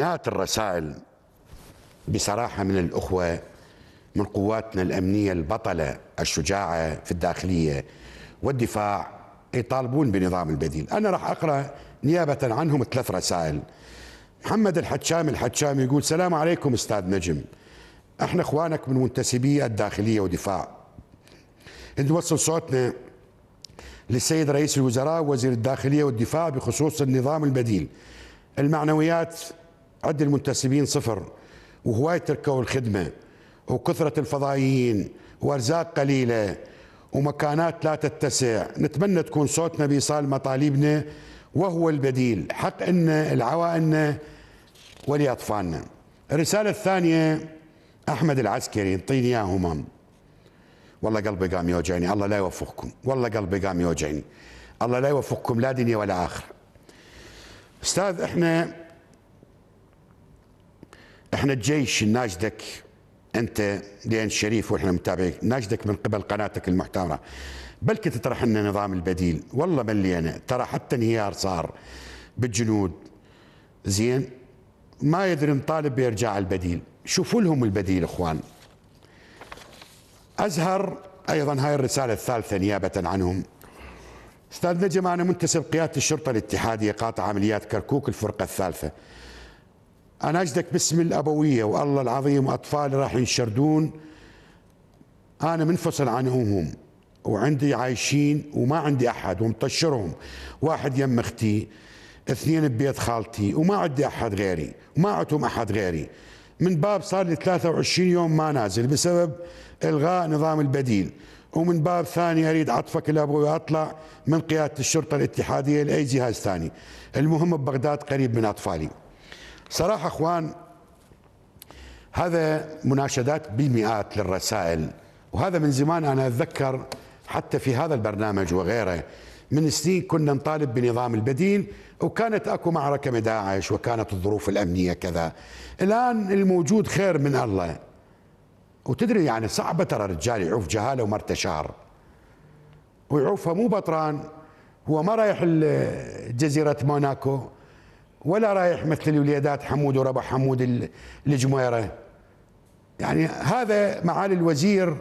تلقيات الرسائل بصراحة من الأخوة من قواتنا الأمنية البطلة الشجاعة في الداخلية والدفاع يطالبون بنظام البديل أنا راح أقرأ نيابة عنهم ثلاث رسائل محمد الحجام الحجام يقول سلام عليكم أستاذ نجم احنا اخوانك من منتسبي الداخلية ودفاع نوصل صوتنا للسيد رئيس الوزراء ووزير الداخلية والدفاع بخصوص النظام البديل المعنويات عد المنتسبين صفر وهواي تركوا الخدمة وكثرة الفضائيين وأرزاق قليلة ومكانات لا تتسع نتمنى تكون صوتنا بإيصال مطالبنا وهو البديل حق إن العوائلنا ولأطفالنا الرسالة الثانية أحمد العسكري انطيني إياهما والله قلبي قام يوجعني الله لا يوفقكم والله قلبي قام يوجعني الله لا يوفقكم لا دنيا ولا آخرة أستاذ إحنا احنا الجيش ناجدك انت لان شريف واحنا متابعين ناجدك من قبل قناتك المحترمه بلكي تطرح لنا نظام البديل والله ملينا ترى حتى انهيار صار بالجنود زين ما يدري نطالب بارجاع البديل شوفوا لهم البديل اخوان ازهر ايضا هاي الرساله الثالثه نيابه عنهم استاذ نجم انا منتسب قياده الشرطه الاتحاديه قاطع عمليات كركوك الفرقه الثالثه أنا أجدك باسم الأبوية والله العظيم أطفالي راح ينشردون أنا منفصل عن أمهم وعندي عايشين وما عندي أحد ومطشرهم واحد يم أختي اثنين ببيت خالتي وما عندي أحد غيري وما عندهم أحد غيري من باب صار لي 23 يوم ما نازل بسبب إلغاء نظام البديل ومن باب ثاني اريد عطفك لابوي اطلع من قياده الشرطه الاتحاديه لاي جهاز ثاني المهم ببغداد قريب من اطفالي صراحة أخوان هذا مناشدات بالمئات للرسائل وهذا من زمان أنا أتذكر حتى في هذا البرنامج وغيره من سنين كنا نطالب بنظام البديل وكانت اكو معركه مداعش داعش وكانت الظروف الامنيه كذا الان الموجود خير من الله وتدري يعني صعبه ترى الرجال يعوف جهاله ومرته شهر ويعوفها مو بطران هو ما رايح جزيره موناكو ولا رايح مثل الوليدات حمود وربع حمود الجميره يعني هذا معالي الوزير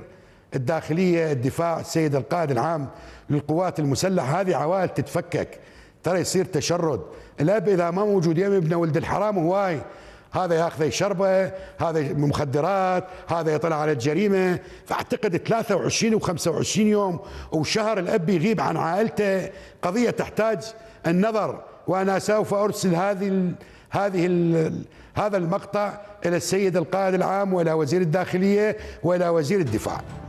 الداخليه الدفاع السيد القائد العام للقوات المسلحه هذه عوائل تتفكك ترى يصير تشرد الاب اذا ما موجود يم ابنه ولد الحرام هواي هذا ياخذ شربه هذا مخدرات هذا يطلع على الجريمه فاعتقد 23 و25 يوم وشهر الاب يغيب عن عائلته قضيه تحتاج النظر وانا سوف ارسل هذه هذه هذا المقطع الى السيد القائد العام والى وزير الداخليه والى وزير الدفاع